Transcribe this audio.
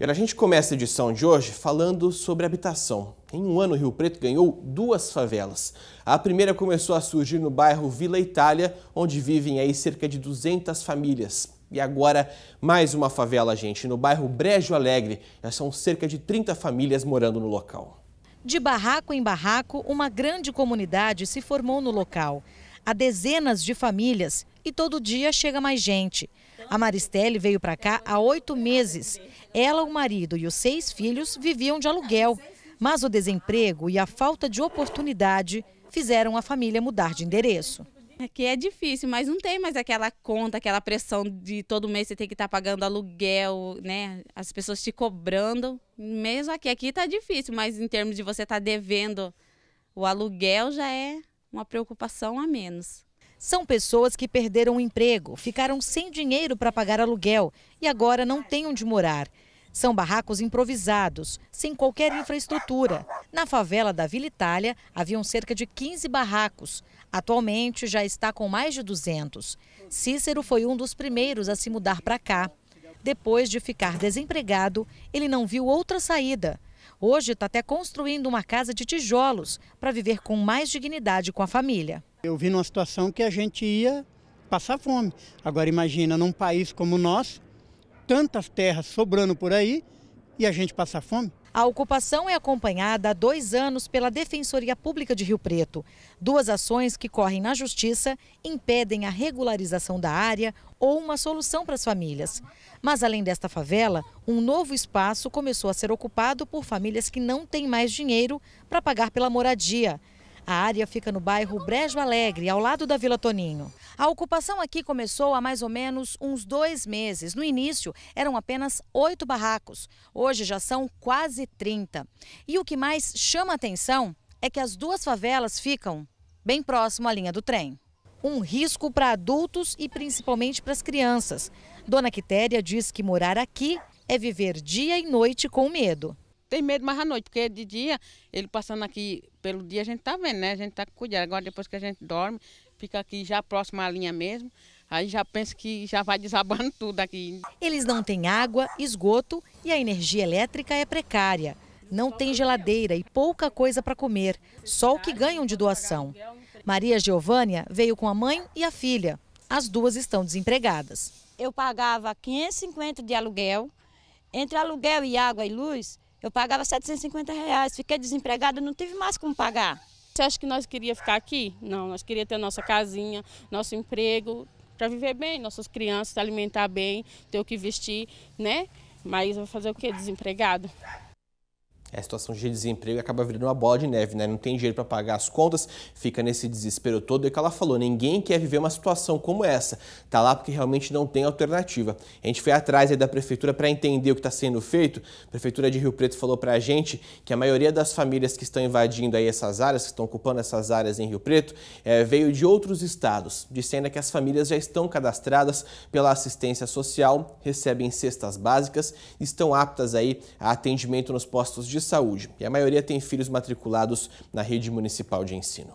E a gente começa a edição de hoje falando sobre habitação. Em um ano, Rio Preto ganhou duas favelas. A primeira começou a surgir no bairro Vila Itália, onde vivem aí cerca de 200 famílias. E agora, mais uma favela, gente, no bairro Brejo Alegre. Já são cerca de 30 famílias morando no local. De barraco em barraco, uma grande comunidade se formou no local a dezenas de famílias e todo dia chega mais gente. A Maristelle veio para cá há oito meses. Ela, o marido e os seis filhos viviam de aluguel, mas o desemprego e a falta de oportunidade fizeram a família mudar de endereço. Aqui é, é difícil, mas não tem mais aquela conta, aquela pressão de todo mês você tem que estar tá pagando aluguel, né? As pessoas te cobrando. Mesmo aqui, aqui está difícil, mas em termos de você estar tá devendo o aluguel já é uma preocupação a menos. São pessoas que perderam o emprego, ficaram sem dinheiro para pagar aluguel e agora não têm onde morar. São barracos improvisados, sem qualquer infraestrutura. Na favela da Vila Itália, haviam cerca de 15 barracos. Atualmente já está com mais de 200. Cícero foi um dos primeiros a se mudar para cá. Depois de ficar desempregado, ele não viu outra saída. Hoje está até construindo uma casa de tijolos para viver com mais dignidade com a família. Eu vi numa situação que a gente ia passar fome. Agora imagina num país como o nosso, tantas terras sobrando por aí e a gente passar fome. A ocupação é acompanhada há dois anos pela Defensoria Pública de Rio Preto. Duas ações que correm na Justiça impedem a regularização da área ou uma solução para as famílias. Mas além desta favela, um novo espaço começou a ser ocupado por famílias que não têm mais dinheiro para pagar pela moradia. A área fica no bairro Brejo Alegre, ao lado da Vila Toninho. A ocupação aqui começou há mais ou menos uns dois meses. No início, eram apenas oito barracos. Hoje já são quase 30. E o que mais chama atenção é que as duas favelas ficam bem próximo à linha do trem. Um risco para adultos e principalmente para as crianças. Dona Quitéria diz que morar aqui é viver dia e noite com medo tem medo mais à noite, porque de dia, ele passando aqui pelo dia, a gente tá vendo, né? A gente tá cuidando. Agora, depois que a gente dorme, fica aqui já próximo à linha mesmo. Aí já pensa que já vai desabando tudo aqui. Eles não têm água, esgoto e a energia elétrica é precária. Não tem geladeira e pouca coisa para comer, só o que ganham de doação. Maria Giovânia veio com a mãe e a filha. As duas estão desempregadas. Eu pagava 550 de aluguel. Entre aluguel e água e luz, eu pagava 750 reais, fiquei desempregada, não tive mais como pagar. Você acha que nós queria ficar aqui? Não, nós queria ter nossa casinha, nosso emprego, para viver bem, nossas crianças, alimentar bem, ter o que vestir, né? Mas vou fazer o quê? Desempregado? É, a situação de desemprego acaba virando uma bola de neve, né? Não tem dinheiro para pagar as contas, fica nesse desespero todo. E é que ela falou, ninguém quer viver uma situação como essa. Tá lá porque realmente não tem alternativa. A gente foi atrás da prefeitura para entender o que está sendo feito. A prefeitura de Rio Preto falou para a gente que a maioria das famílias que estão invadindo aí essas áreas, que estão ocupando essas áreas em Rio Preto, é, veio de outros estados, dizendo que as famílias já estão cadastradas pela assistência social, recebem cestas básicas, estão aptas aí a atendimento nos postos de de saúde e a maioria tem filhos matriculados na rede municipal de ensino.